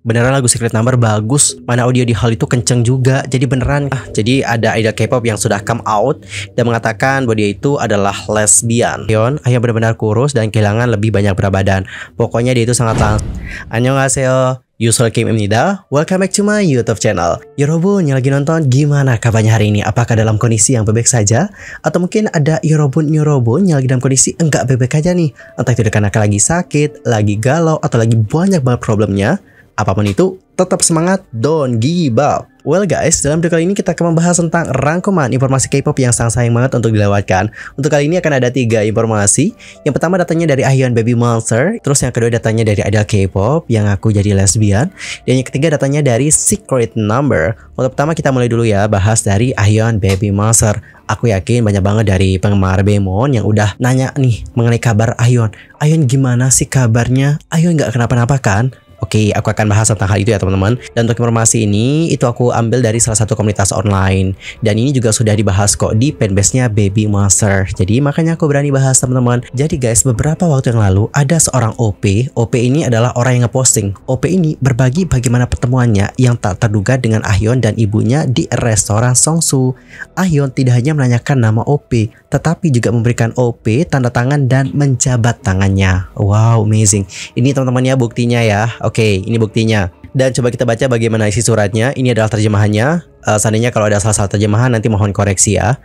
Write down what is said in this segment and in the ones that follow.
beneran lagu Secret Number bagus mana audio di hall itu kenceng juga jadi beneran ah, jadi ada idol K-pop yang sudah come out dan mengatakan bahwa dia itu adalah lesbian Leon akhirnya benar-benar kurus dan kehilangan lebih banyak berat badan pokoknya dia itu sangat langsung Annyeonghaseyo Yusul Kim Imnida, welcome back to my YouTube channel. Yorobun ya yang lagi nonton, gimana kabarnya hari ini? Apakah dalam kondisi yang bebek saja? Atau mungkin ada Yorobun ya Yorobun ya yang lagi dalam kondisi enggak bebek aja nih? Entah itu karena lagi sakit, lagi galau, atau lagi banyak banget problemnya apapun itu, tetap semangat, don't give up. Well guys, dalam video kali ini kita akan membahas tentang rangkuman informasi K-pop yang sangat sayang banget untuk dilewatkan. Untuk kali ini akan ada tiga informasi. Yang pertama datanya dari Ahyeon Baby Monster, terus yang kedua datanya dari Adele K-pop yang aku jadi lesbian, dan yang ketiga datanya dari Secret Number. Untuk pertama kita mulai dulu ya bahas dari Ahyeon Baby Monster. Aku yakin banyak banget dari penggemar Bemon yang udah nanya nih mengenai kabar Ahyeon. Ahyeon gimana sih kabarnya? Ahyeon nggak kenapa-napa kan? Oke, okay, aku akan bahas tentang hal itu ya teman-teman. Dan untuk informasi ini, itu aku ambil dari salah satu komunitas online. Dan ini juga sudah dibahas kok di fanbase-nya Baby Master. Jadi makanya aku berani bahas teman-teman. Jadi guys, beberapa waktu yang lalu ada seorang OP. OP ini adalah orang yang ngeposting. OP ini berbagi bagaimana pertemuannya yang tak terduga dengan Ahyon dan ibunya di restoran Songsu. Ahyon tidak hanya menanyakan nama OP, tetapi juga memberikan OP tanda tangan dan menjabat tangannya. Wow, amazing. Ini teman temannya buktinya ya. Oke, ini buktinya. Dan coba kita baca bagaimana isi suratnya. Ini adalah terjemahannya. Uh, seandainya kalau ada salah-salah terjemahan nanti mohon koreksi ya.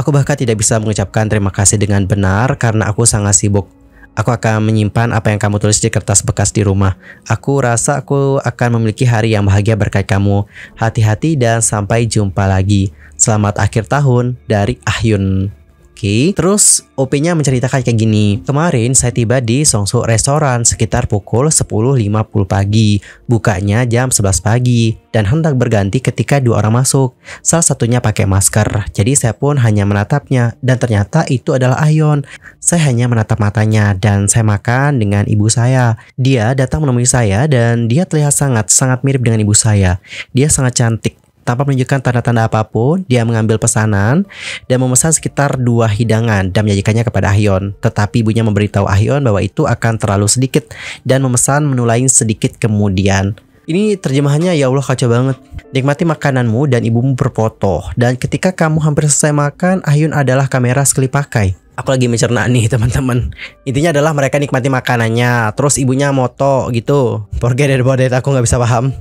Aku bahkan tidak bisa mengucapkan terima kasih dengan benar karena aku sangat sibuk. Aku akan menyimpan apa yang kamu tulis di kertas bekas di rumah. Aku rasa aku akan memiliki hari yang bahagia berkat kamu. Hati-hati dan sampai jumpa lagi. Selamat akhir tahun dari Ahyun okay. Terus OP-nya menceritakan kayak gini. Kemarin saya tiba di Songsu Restoran sekitar pukul 10.50 pagi. Bukanya jam 11 pagi dan hendak berganti ketika dua orang masuk. Salah satunya pakai masker. Jadi saya pun hanya menatapnya dan ternyata itu adalah Ayon. Saya hanya menatap matanya dan saya makan dengan ibu saya. Dia datang menemui saya dan dia terlihat sangat sangat mirip dengan ibu saya. Dia sangat cantik tanpa menunjukkan tanda-tanda apapun, dia mengambil pesanan dan memesan sekitar dua hidangan dan menyajikannya kepada Ahyon. Tetapi ibunya memberitahu Ahyon bahwa itu akan terlalu sedikit dan memesan menu lain sedikit kemudian. Ini terjemahannya ya Allah kacau banget. Nikmati makananmu dan ibumu berfoto. Dan ketika kamu hampir selesai makan, Ahyun adalah kamera sekali pakai aku lagi mencerna nih teman-teman intinya adalah mereka nikmati makanannya terus ibunya moto gitu forget about it aku nggak bisa paham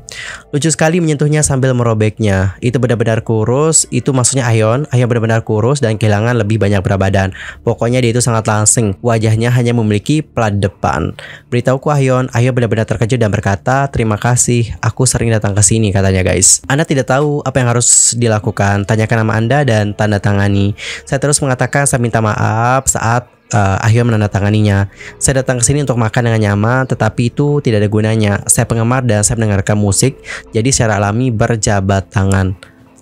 lucu sekali menyentuhnya sambil merobeknya itu benar-benar kurus itu maksudnya Ayon Ayon benar-benar kurus dan kehilangan lebih banyak berat badan pokoknya dia itu sangat langsing wajahnya hanya memiliki plat depan beritahuku Ayon Ayon benar-benar terkejut dan berkata terima kasih aku sering datang ke sini katanya guys Anda tidak tahu apa yang harus dilakukan tanyakan nama Anda dan tanda tangani saya terus mengatakan saya minta maaf saat uh, akhirnya menandatanganinya. Saya datang ke sini untuk makan dengan nyaman, tetapi itu tidak ada gunanya. Saya penggemar dan saya mendengarkan musik, jadi secara alami berjabat tangan.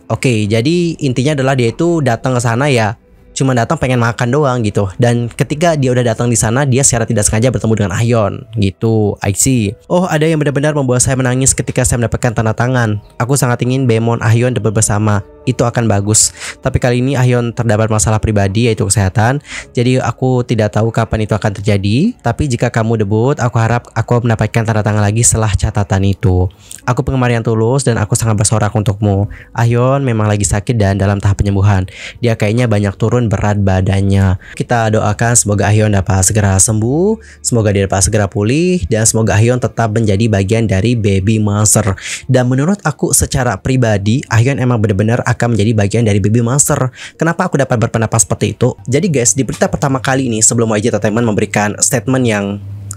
Oke, okay, jadi intinya adalah dia itu datang ke sana ya cuma datang pengen makan doang gitu dan ketika dia udah datang di sana dia secara tidak sengaja bertemu dengan Ahyon, gitu I see oh ada yang benar-benar membuat saya menangis ketika saya mendapatkan tanda tangan aku sangat ingin Bemon Ahyon dapat bersama itu akan bagus. Tapi kali ini Ahyon terdapat masalah pribadi yaitu kesehatan. Jadi aku tidak tahu kapan itu akan terjadi. Tapi jika kamu debut, aku harap aku mendapatkan tanda tangan lagi setelah catatan itu. Aku penggemar yang tulus dan aku sangat bersorak untukmu. Ahyon memang lagi sakit dan dalam tahap penyembuhan. Dia kayaknya banyak turun berat badannya. Kita doakan semoga Ahyon dapat segera sembuh, semoga dia dapat segera pulih dan semoga Ahyon tetap menjadi bagian dari Baby Monster. Dan menurut aku secara pribadi Ahyon emang benar-benar akan menjadi bagian dari Baby Master. Kenapa aku dapat berpendapat seperti itu? Jadi guys, di berita pertama kali ini sebelum YG Entertainment memberikan statement yang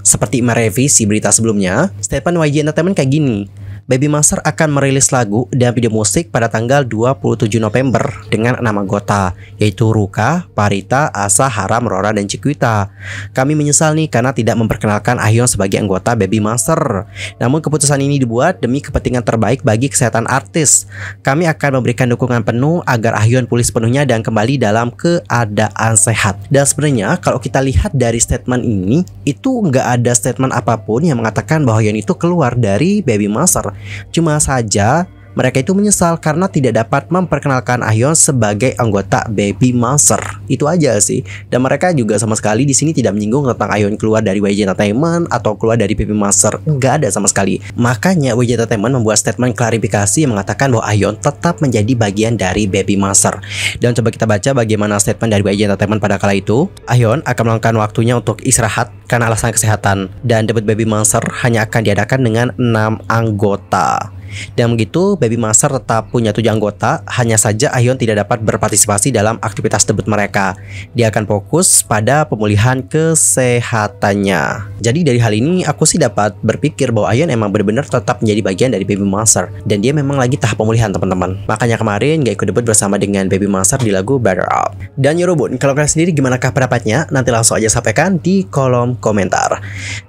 seperti merevisi berita sebelumnya, statement YG Entertainment kayak gini. Baby Monster akan merilis lagu dan video musik pada tanggal 27 November dengan nama Gota, yaitu Ruka, Parita, Asa, Haram, Rora, dan Cikwita. Kami menyesal nih karena tidak memperkenalkan Ahyun sebagai anggota Baby Monster. Namun keputusan ini dibuat demi kepentingan terbaik bagi kesehatan artis. Kami akan memberikan dukungan penuh agar Ahyun pulih sepenuhnya dan kembali dalam keadaan sehat. Dan sebenarnya kalau kita lihat dari statement ini, itu nggak ada statement apapun yang mengatakan bahwa Ahyon itu keluar dari Baby Monster Cuma saja mereka itu menyesal karena tidak dapat memperkenalkan Ahyon sebagai anggota Baby Monster. Itu aja sih. Dan mereka juga sama sekali di sini tidak menyinggung tentang Ahyon keluar dari YG Entertainment atau keluar dari Baby Monster. Enggak ada sama sekali. Makanya YG Entertainment membuat statement klarifikasi yang mengatakan bahwa Ahyon tetap menjadi bagian dari Baby Monster. Dan coba kita baca bagaimana statement dari YG Entertainment pada kala itu. Ahyon akan melakukan waktunya untuk istirahat karena alasan kesehatan. Dan debut Baby Monster hanya akan diadakan dengan enam anggota. Dan begitu, Baby Master tetap punya tujuh anggota, hanya saja Ahyon tidak dapat berpartisipasi dalam aktivitas debut mereka. Dia akan fokus pada pemulihan kesehatannya. Jadi dari hal ini, aku sih dapat berpikir bahwa Ahyon emang benar-benar tetap menjadi bagian dari Baby Master. Dan dia memang lagi tahap pemulihan teman-teman. Makanya kemarin gak ikut debut bersama dengan Baby Master di lagu Better Up. Dan Yorobun, ya, kalau kalian sendiri gimanakah pendapatnya? Nanti langsung aja sampaikan di kolom komentar.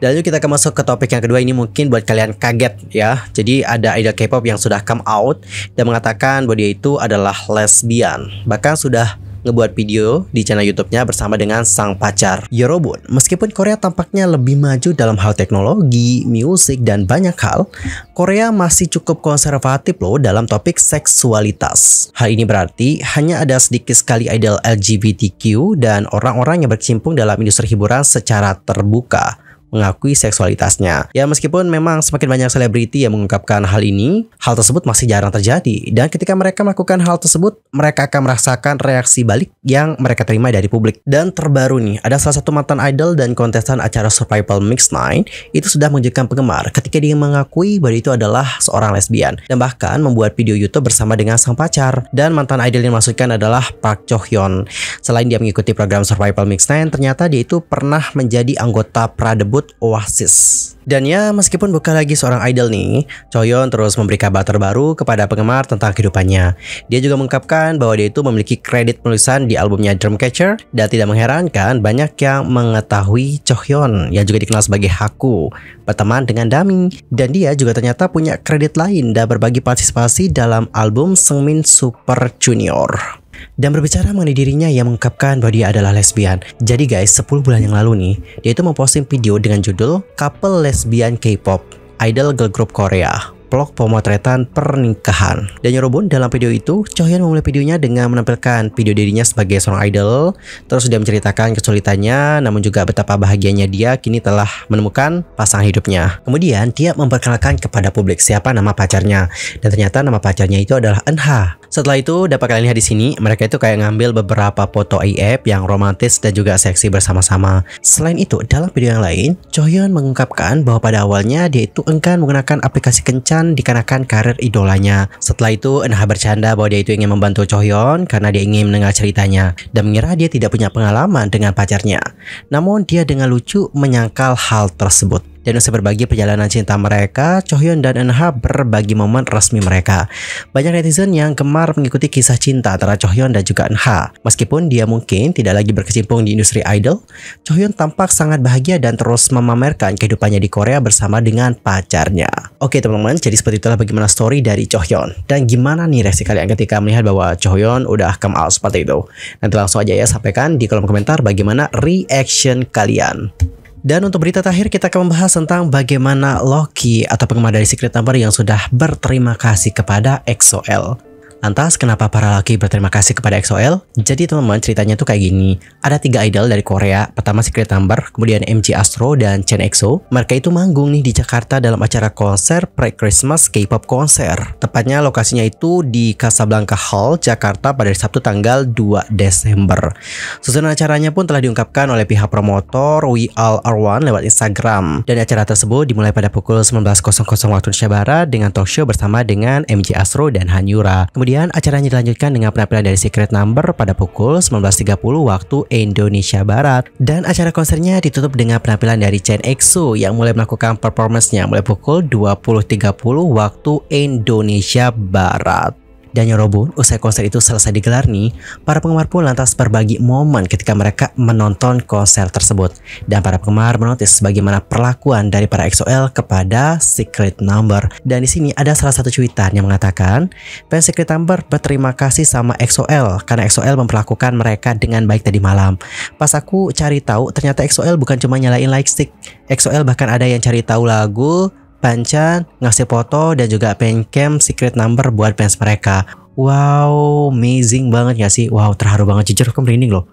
Dan yuk kita akan masuk ke topik yang kedua ini mungkin buat kalian kaget ya. Jadi ada idol K-pop yang sudah come out dan mengatakan bahwa dia itu adalah lesbian. Bahkan sudah ngebuat video di channel YouTube-nya bersama dengan sang pacar, Yorobun. Meskipun Korea tampaknya lebih maju dalam hal teknologi, musik, dan banyak hal, Korea masih cukup konservatif loh dalam topik seksualitas. Hal ini berarti hanya ada sedikit sekali idol LGBTQ dan orang-orang yang berkecimpung dalam industri hiburan secara terbuka mengakui seksualitasnya. Ya meskipun memang semakin banyak selebriti yang mengungkapkan hal ini, hal tersebut masih jarang terjadi. Dan ketika mereka melakukan hal tersebut, mereka akan merasakan reaksi balik yang mereka terima dari publik. Dan terbaru nih, ada salah satu mantan idol dan kontestan acara Survival Mix 9 itu sudah menunjukkan penggemar ketika dia mengakui bahwa itu adalah seorang lesbian dan bahkan membuat video YouTube bersama dengan sang pacar. Dan mantan idol yang dimaksudkan adalah Park Cho Hyun. Selain dia mengikuti program Survival Mix 9, ternyata dia itu pernah menjadi anggota pradebut disebut Oasis. Dan ya, meskipun bukan lagi seorang idol nih, Choyon terus memberi kabar terbaru kepada penggemar tentang kehidupannya. Dia juga mengungkapkan bahwa dia itu memiliki kredit penulisan di albumnya Dreamcatcher dan tidak mengherankan banyak yang mengetahui Choyon yang juga dikenal sebagai Haku, berteman dengan Dami. Dan dia juga ternyata punya kredit lain dan berbagi partisipasi dalam album Sengmin Super Junior. Dan berbicara mengenai dirinya yang mengungkapkan bahwa dia adalah lesbian. Jadi guys, 10 bulan yang lalu nih, dia itu memposting video dengan judul Couple Lesbian K-pop Idol Girl Group Korea vlog pemotretan pernikahan. Dan Yorobun dalam video itu, Chohyan memulai videonya dengan menampilkan video dirinya sebagai seorang idol, terus dia menceritakan kesulitannya, namun juga betapa bahagianya dia kini telah menemukan pasangan hidupnya. Kemudian dia memperkenalkan kepada publik siapa nama pacarnya, dan ternyata nama pacarnya itu adalah Enha. Setelah itu dapat kalian lihat di sini, mereka itu kayak ngambil beberapa foto IF yang romantis dan juga seksi bersama-sama. Selain itu, dalam video yang lain, Chohyan mengungkapkan bahwa pada awalnya dia itu enggan menggunakan aplikasi kencan dikarenakan karir idolanya. Setelah itu Enha bercanda bahwa dia itu ingin membantu Cho Hyun karena dia ingin mendengar ceritanya dan mengira dia tidak punya pengalaman dengan pacarnya. Namun dia dengan lucu menyangkal hal tersebut dan usai berbagi perjalanan cinta mereka, Chohyun dan Enha berbagi momen resmi mereka. Banyak netizen yang gemar mengikuti kisah cinta antara Chohyun dan juga Enha. Meskipun dia mungkin tidak lagi berkecimpung di industri idol, Chohyun tampak sangat bahagia dan terus memamerkan kehidupannya di Korea bersama dengan pacarnya. Oke teman-teman, jadi seperti itulah bagaimana story dari Chohyun. Dan gimana nih reaksi kalian ketika melihat bahwa Chohyun udah come out seperti itu? Nanti langsung aja ya sampaikan di kolom komentar bagaimana reaction kalian. Dan untuk berita terakhir kita akan membahas tentang bagaimana Loki atau penggemar dari Secret Number yang sudah berterima kasih kepada Xol. Lantas, kenapa para laki berterima kasih kepada exo Jadi teman-teman, ceritanya tuh kayak gini. Ada tiga idol dari Korea, pertama Secret Number, kemudian MG Astro, dan Chen EXO. Mereka itu manggung nih di Jakarta dalam acara konser pre-Christmas K-pop konser. Tepatnya lokasinya itu di Casablanca Hall, Jakarta pada Sabtu tanggal 2 Desember. Susunan acaranya pun telah diungkapkan oleh pihak promotor We All Are One lewat Instagram. Dan acara tersebut dimulai pada pukul 19.00 waktu Indonesia Barat dengan talk show bersama dengan MG Astro dan Hanyura. Kemudian Kemudian acaranya dilanjutkan dengan penampilan dari Secret Number pada pukul 19.30 waktu Indonesia Barat. Dan acara konsernya ditutup dengan penampilan dari Chen EXO yang mulai melakukan performance-nya mulai pukul 20.30 waktu Indonesia Barat. Dan Yorobun, ya usai konser itu selesai digelar nih, para penggemar pun lantas berbagi momen ketika mereka menonton konser tersebut. Dan para penggemar menotis bagaimana perlakuan dari para exo kepada Secret Number. Dan di sini ada salah satu cuitan yang mengatakan, fans Secret Number berterima kasih sama exo karena exo memperlakukan mereka dengan baik tadi malam. Pas aku cari tahu, ternyata exo bukan cuma nyalain lightstick. Like EXO-L bahkan ada yang cari tahu lagu, Pancan ngasih foto dan juga pencam secret number buat fans mereka. Wow, amazing banget ya sih? Wow, terharu banget jujur aku merinding loh.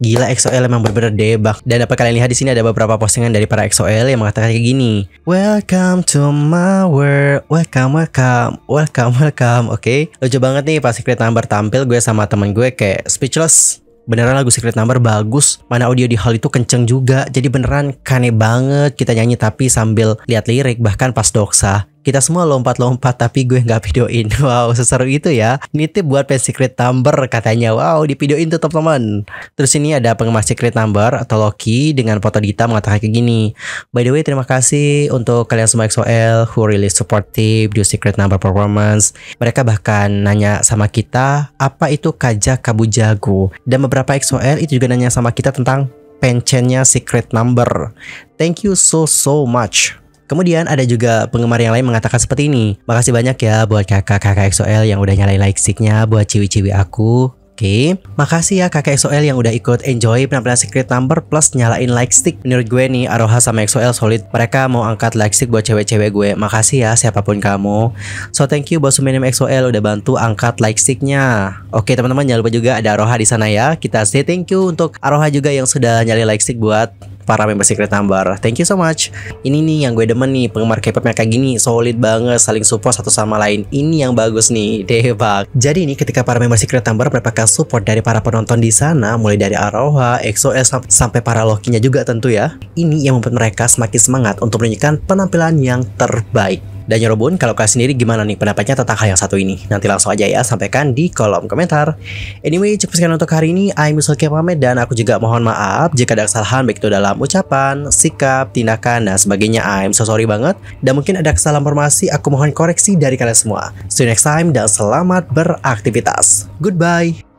Gila XOL memang bener benar debak. Dan dapat kalian lihat di sini ada beberapa postingan dari para XOL yang mengatakan kayak gini. Welcome to my world. Welcome, welcome, welcome, welcome. Oke, okay? lucu banget nih pas secret number tampil gue sama temen gue kayak speechless beneran lagu Secret Number bagus mana audio di hall itu kenceng juga jadi beneran kane banget kita nyanyi tapi sambil lihat lirik bahkan pas doksa kita semua lompat-lompat tapi gue nggak videoin. Wow, seseru itu ya. Nitip buat pen secret number katanya. Wow, di videoin tuh teman-teman. Terus ini ada pengemas secret number atau Loki dengan foto Dita mengatakan kayak gini. By the way, terima kasih untuk kalian semua XOL who really supportive do secret number performance. Mereka bahkan nanya sama kita apa itu kajak kabu jago. Dan beberapa XOL itu juga nanya sama kita tentang pencennya secret number. Thank you so so much. Kemudian ada juga penggemar yang lain mengatakan seperti ini. Makasih banyak ya buat kakak-kakak XOL yang udah nyalain like sticknya buat ciwi-ciwi aku. Oke, okay. makasih ya kakak XOL yang udah ikut enjoy penampilan Secret Number plus nyalain like stick. Menurut gue nih, Aroha sama XOL solid. Mereka mau angkat like stick buat cewek-cewek gue. Makasih ya siapapun kamu. So thank you buat Suminim XOL udah bantu angkat like sticknya. Oke okay, teman-teman jangan lupa juga ada Aroha di sana ya. Kita say thank you untuk Aroha juga yang sudah nyalain like stick buat para member secret number. Thank you so much. Ini nih yang gue demen nih, penggemar K-pop yang kayak gini, solid banget, saling support satu sama lain. Ini yang bagus nih, deh, debak. Jadi ini ketika para member secret number mendapatkan support dari para penonton di sana, mulai dari Aroha, EXO, sam sampai para Loki-nya juga tentu ya. Ini yang membuat mereka semakin semangat untuk menunjukkan penampilan yang terbaik. Dan Yorobun, kalau kalian sendiri gimana nih pendapatnya tentang hal yang satu ini? Nanti langsung aja ya sampaikan di kolom komentar. Anyway, cukup sekian untuk hari ini. I'm Yusul Kepame, dan aku juga mohon maaf jika ada kesalahan baik itu dalam ucapan, sikap, tindakan, dan sebagainya. I'm so sorry banget. Dan mungkin ada kesalahan informasi, aku mohon koreksi dari kalian semua. See you next time dan selamat beraktivitas. Goodbye.